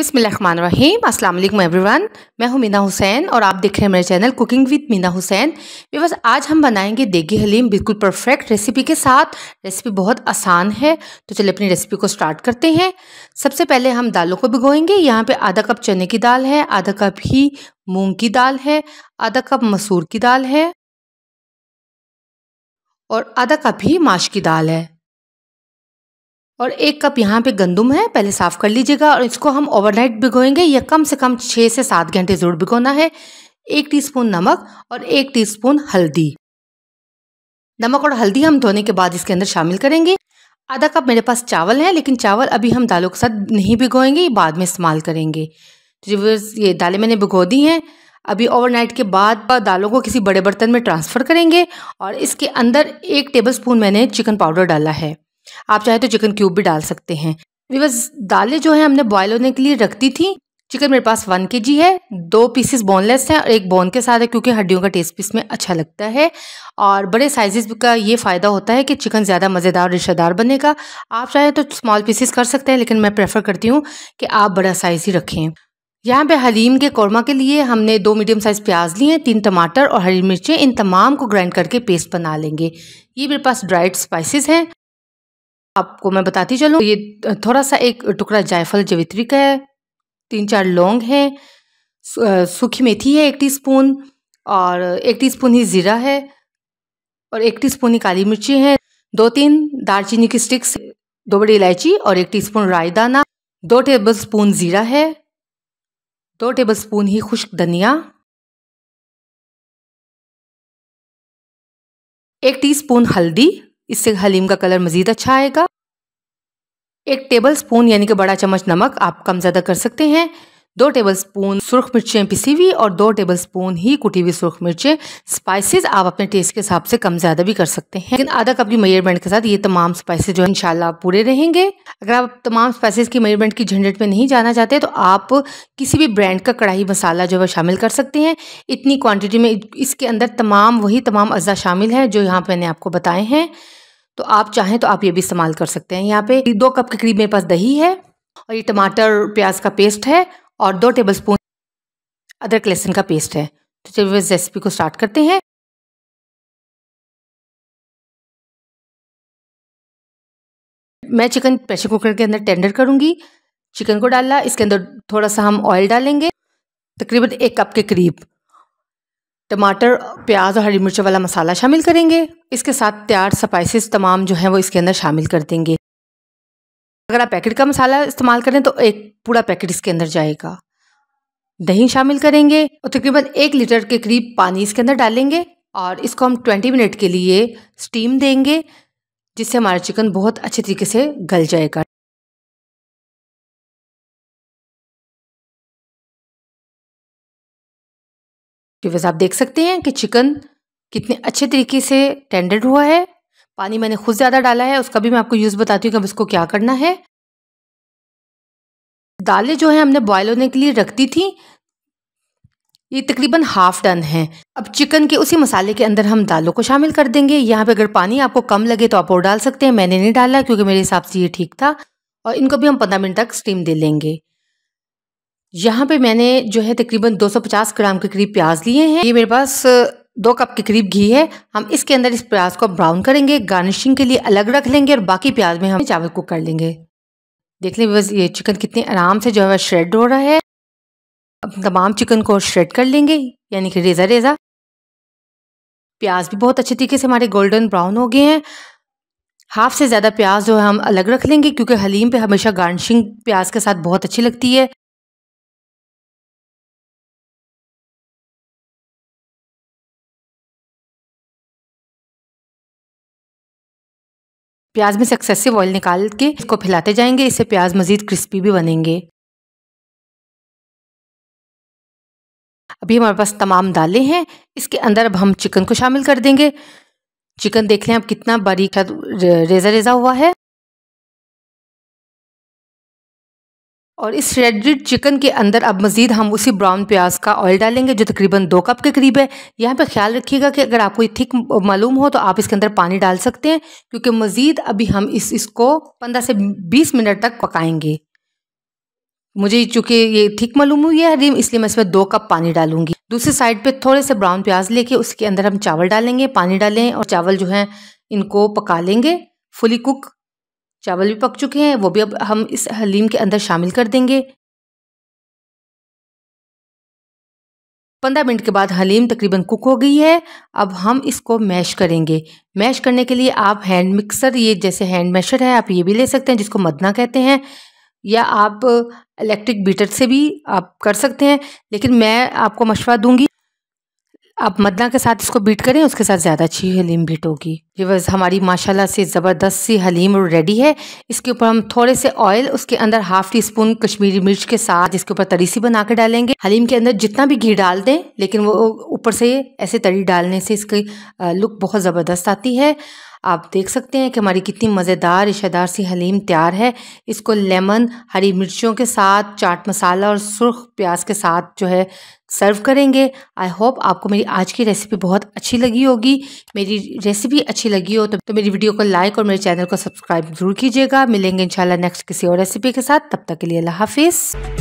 बिसमीम every everyone मैं हूं मीना हुसैन और आप देख रहे हैं मेरे channel cooking with Meena Hussain because आज हम बनाएंगे देगी हलीम बिल्कुल परफेक्ट रेसिपी के साथ रेसिपी बहुत आसान है तो चलिए अपनी रेसिपी को स्टार्ट करते हैं सबसे पहले हम दालों को भिगोएंगे यहाँ पे आधा कप चने की दाल है आधा कप ही मूँग की दाल है आधा कप मसूर की दाल है और आधा कप ही माश की दाल है और एक कप यहाँ पे गंदुम है पहले साफ़ कर लीजिएगा और इसको हम ओवरनाइट भिगोएंगे या कम से कम छः से सात घंटे ज़रूर भिगोना है एक टीस्पून नमक और एक टीस्पून हल्दी नमक और हल्दी हम धोने के बाद इसके अंदर शामिल करेंगे आधा कप मेरे पास चावल है लेकिन चावल अभी हम दालों के साथ नहीं भिगोएंगे बाद में इस्तेमाल करेंगे तो ये दालें मैंने भिगो दी हैं अभी ओवरनाइट के बाद दालों को किसी बड़े बर्तन में ट्रांसफ़र करेंगे और इसके अंदर एक टेबलस्पून मैंने चिकन पाउडर डाला है आप चाहे तो चिकन क्यूब भी डाल सकते हैं विवस दालें जो है हमने बॉयल होने के लिए रख दी थी चिकन मेरे पास वन के जी है दो पीसेस बोनलेस हैं और एक बोन के साथ है क्योंकि हड्डियों का टेस्ट भी इसमें अच्छा लगता है और बड़े साइजेस का ये फ़ायदा होता है कि चिकन ज़्यादा मज़ेदार रिश्तेदार बनेगा आप चाहें तो स्मॉल पीसेस कर सकते हैं लेकिन मैं प्रेफर करती हूँ कि आप बड़ा साइज़ ही रखें यहाँ पे हलीम के कौरमा के लिए हमने दो मीडियम साइज़ प्याज लिए हैं तीन टमाटर और हरी मिर्चें इन तमाम को ग्राइंड करके पेस्ट बना लेंगे ये मेरे पास ड्राइड स्पाइसिस हैं आपको मैं बताती चलूँ ये थोड़ा सा एक टुकड़ा जायफल जवित्री का है तीन चार लौंग है सूखी मेथी है एक टीस्पून और एक टीस्पून ही ज़ीरा है और एक टीस्पून ही काली मिर्ची है दो तीन दालचीनी की स्टिक्स दो बड़ी इलायची और एक टीस्पून राई दाना दो टेबल स्पून ज़ीरा है दो टेबल स्पून ही खुश्क धनिया एक टीस्पून हल्दी इससे हलीम का कलर मज़ीद अच्छा आएगा एक टेबल स्पून यानी कि बड़ा चम्मच नमक आप कम ज़्यादा कर सकते हैं दो टेबल स्पून सुरख मिर्चें पिसी हुई और दो टेबल स्पून ही कुटी हुई सुरख मिर्चें स्पाइसेस आप अपने टेस्ट के हिसाब से कम ज़्यादा भी कर सकते हैं लेकिन आधा कप की मेजरमेंट के साथ ये तमाम स्पाइसेस जो है इंशाल्लाह पूरे रहेंगे अगर आप तमाम स्पाइसेस की मेजरमेंट की झंझट में नहीं जाना चाहते तो आप किसी भी ब्रांड का कढ़ाई मसाला जो है शामिल कर सकते हैं इतनी क्वान्टिटी में इसके अंदर तमाम वही तमाम अज्जा शामिल है जो यहाँ मैंने आपको बताए हैं तो आप चाहें तो आप ये भी इस्तेमाल कर सकते हैं यहाँ पे दो कप के करीब मेरे पास दही है और ये टमाटर प्याज का पेस्ट है और दो टेबल स्पून अदरक लहसुन का पेस्ट है तो चलिए इस रेसिपी को स्टार्ट करते हैं मैं चिकन प्रेशर कुकर के अंदर टेंडर करूंगी चिकन को डालना इसके अंदर थोड़ा सा हम ऑयल डालेंगे तकरीबन एक कप के करीब टमाटर प्याज और हरी मिर्च वाला मसाला शामिल करेंगे इसके साथ तैयार स्पाइसेस तमाम जो हैं वो इसके अंदर शामिल कर देंगे अगर आप पैकेट का मसाला इस्तेमाल करें तो एक पूरा पैकेट इसके अंदर जाएगा दही शामिल करेंगे और तकरीबन एक लीटर के करीब पानी इसके अंदर डालेंगे और इसको हम ट्वेंटी मिनट के लिए स्टीम देंगे जिससे हमारा चिकन बहुत अच्छे तरीके से गल जाएगा व्यूवर्स आप देख सकते हैं कि चिकन कितने अच्छे तरीके से टेंडर हुआ है पानी मैंने खुद ज़्यादा डाला है उसका भी मैं आपको यूज़ बताती हूँ कि अब इसको क्या करना है दालें जो है हमने बॉयल होने के लिए रख दी थी ये तकरीबन हाफ डन है अब चिकन के उसी मसाले के अंदर हम दालों को शामिल कर देंगे यहाँ पे अगर पानी आपको कम लगे तो आप और डाल सकते हैं मैंने नहीं डाला क्योंकि मेरे हिसाब से ये ठीक था और इनको भी हम पंद्रह मिनट तक स्टीम दे लेंगे यहाँ पे मैंने जो है तकरीबन 250 ग्राम के करीब प्याज लिए हैं ये मेरे पास दो कप के करीब घी है हम इसके अंदर इस प्याज को ब्राउन करेंगे गार्निशिंग के लिए अलग रख लेंगे और बाकी प्याज में हम चावल कुक कर लेंगे देख लें बस ये चिकन कितने आराम से जो है श्रेड हो रहा है अब तमाम चिकन को श्रेड कर लेंगे यानी कि रेज़ा रेज़ा प्याज भी बहुत अच्छे तरीके से हमारे गोल्डन ब्राउन हो गए हैं हाफ से ज़्यादा प्याज जो है हम अलग रख लेंगे क्योंकि हलीम पे हमेशा गार्निशिंग प्याज के साथ बहुत अच्छी लगती है प्याज में से एक्सेसिव ऑयल निकाल के इसको फैलाते जाएंगे इससे प्याज मज़ीद क्रिस्पी भी बनेंगे अभी हमारे पास तमाम दालें हैं इसके अंदर अब हम चिकन को शामिल कर देंगे चिकन देख लें आप कितना बारीक रेज़ा रेज़ा हुआ है और इस रेडीड चिकन के अंदर अब मज़ीद हम उसी ब्राउन प्याज का ऑयल डालेंगे जो तकरीबन दो कप के करीब है यहाँ पर ख्याल रखिएगा कि अगर आपको ये थिक मालूम हो तो आप इसके अंदर पानी डाल सकते हैं क्योंकि मज़ीद अभी हम इस इसको पंद्रह से बीस मिनट तक पकाएंगे मुझे चूँकि ये थिक मालूम हुई है हरीम इसलिए मैं इसमें दो कप पानी डालूंगी दूसरी साइड पर थोड़े से ब्राउन प्याज लेके उसके अंदर हम चावल डालेंगे पानी डालें और चावल जो है इनको पका लेंगे फुली कुक चावल भी पक चुके हैं वो भी अब हम इस हलीम के अंदर शामिल कर देंगे पंद्रह मिनट के बाद हलीम तकरीबन कुक हो गई है अब हम इसको मैश करेंगे मैश करने के लिए आप हैंड मिक्सर ये जैसे हैंड मैशर है आप ये भी ले सकते हैं जिसको मदना कहते हैं या आप इलेक्ट्रिक बीटर से भी आप कर सकते हैं लेकिन मैं आपको मशवरा दूंगी आप मदना के साथ इसको बीट करें उसके साथ ज़्यादा अच्छी हलीम बीट होगी बस हमारी माशाल्लाह से ज़बरदस्त सी हलीम रेडी है इसके ऊपर हम थोड़े से ऑयल उसके अंदर हाफ टी स्पून कश्मीरी मिर्च के साथ इसके ऊपर तरी सी बना के डालेंगे हलीम के अंदर जितना भी घी डाल दें लेकिन वो ऊपर से ऐसे तरी डालने से इसकी लुक बहुत ज़बरदस्त आती है आप देख सकते हैं कि हमारी कितनी मज़ेदार रिशेदार सी हलीम तैयार है इसको लेमन हरी मिर्चों के साथ चाट मसाला और सुर्ख प्याज के साथ जो है सर्व करेंगे आई होप आपको मेरी आज की रेसिपी बहुत अच्छी लगी होगी मेरी रेसिपी अच्छी लगी हो तो, तो मेरी वीडियो को लाइक और मेरे चैनल को सब्सक्राइब जरूर कीजिएगा मिलेंगे इंशाल्लाह नेक्स्ट किसी और रेसिपी के साथ तब तक के लिए अल्लाह हाफिज़